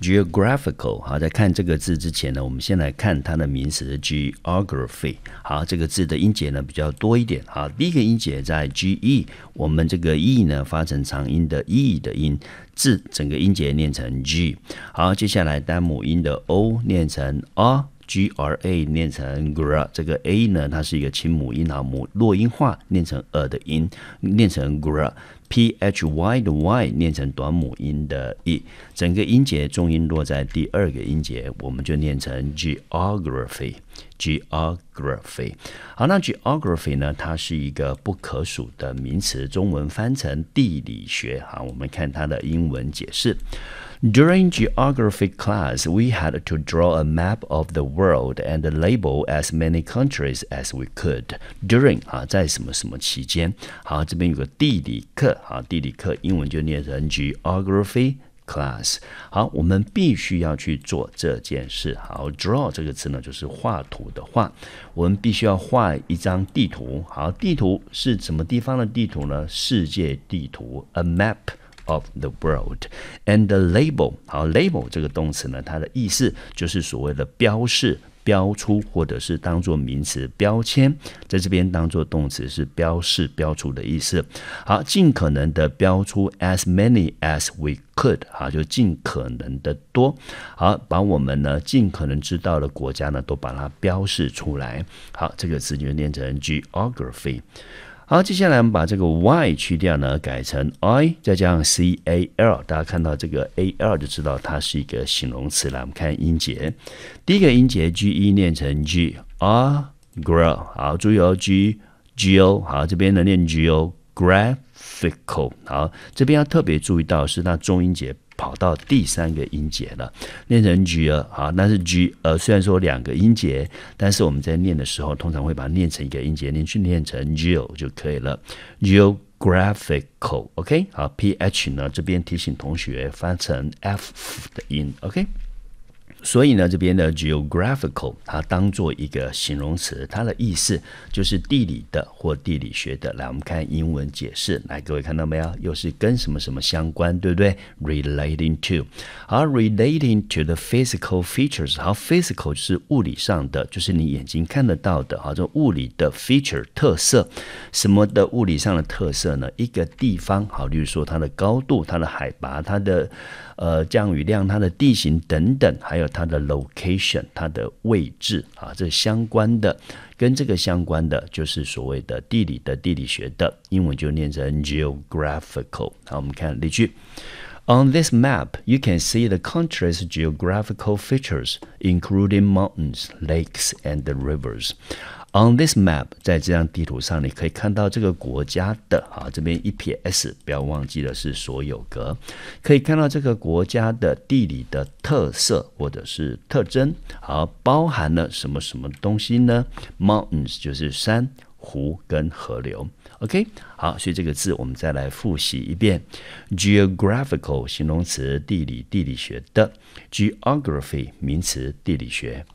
Geographical，好，在看这个字之前呢，我们先来看它的名词 geography。好，这个字的音节呢比较多一点。好，第一个音节在 g e，我们这个 e 呢发成长音的 e 的音，字整个音节念成 g。好，接下来单母音的 o 念成 a。g r a 念成 gra。这个 a 呢，它是一个清母音啊，母弱音化，念成 a 的音，念成 gra。p h y 的 y 念成短母音的 e，整个音节重音落在第二个音节，我们就念成 geography geography。好，那 geography 呢？它是一个不可数的名词，中文翻成地理学。好，我们看它的英文解释。During geography class, we had to draw a map of the world and label as many countries as we could. During 啊，在什么什么期间？好，这边有个地理课。好，地理课英文就念成 geography class。好，我们必须要去做这件事。好，draw 这个词呢，就是画图的画。我们必须要画一张地图。好，地图是什么地方的地图呢？世界地图，a map of the world。And the label。好，label 这个动词呢，它的意思就是所谓的标示。标出，或者是当做名词标签，在这边当做动词是标示、标出的意思。好，尽可能的标出 as many as we could，啊，就尽可能的多。好，把我们呢尽可能知道的国家呢都把它标示出来。好，这个词就念成 geography。好，接下来我们把这个 y 去掉呢，改成 i，再加上 c a l。大家看到这个 a l 就知道它是一个形容词了。我们看音节，第一个音节 g e 念成 g r grow。好，注意哦 g g o。好，这边呢念 g o。g r a p h i c a l 好，这边要特别注意到是它中音节跑到第三个音节了，念成 g e 好，那是 g 呃，虽然说两个音节，但是我们在念的时候通常会把它念成一个音节，念去念成 g 就可以了，geographical，OK，好，ph 呢这边提醒同学翻成 f 的音，OK。所以呢，这边的 geographical 它当做一个形容词，它的意思就是地理的或地理学的。来，我们看英文解释。来，各位看到没有？又是跟什么什么相关，对不对？relating to。而 r e l a t i n g to the physical features。好，physical 是物理上的，就是你眼睛看得到的。好，这物理的 feature 特色，什么的物理上的特色呢？一个地方，好，例如说它的高度、它的海拔、它的呃降雨量、它的地形等等，还有。它的 location，它的位置啊，这相关的，跟这个相关的，就是所谓的地理的地理学的，英文就念成 geographical。好，我们看例句。On this map, you can see the country's geographical features, including mountains, lakes, and rivers. On this map，在这张地图上，你可以看到这个国家的啊，这边 EPS 不要忘记了是所有格，可以看到这个国家的地理的特色或者是特征，好，包含了什么什么东西呢？Mountains 就是山、湖跟河流。OK，好，所以这个字我们再来复习一遍，geographical 形容词，地理、地理学的，geography 名词，地理学。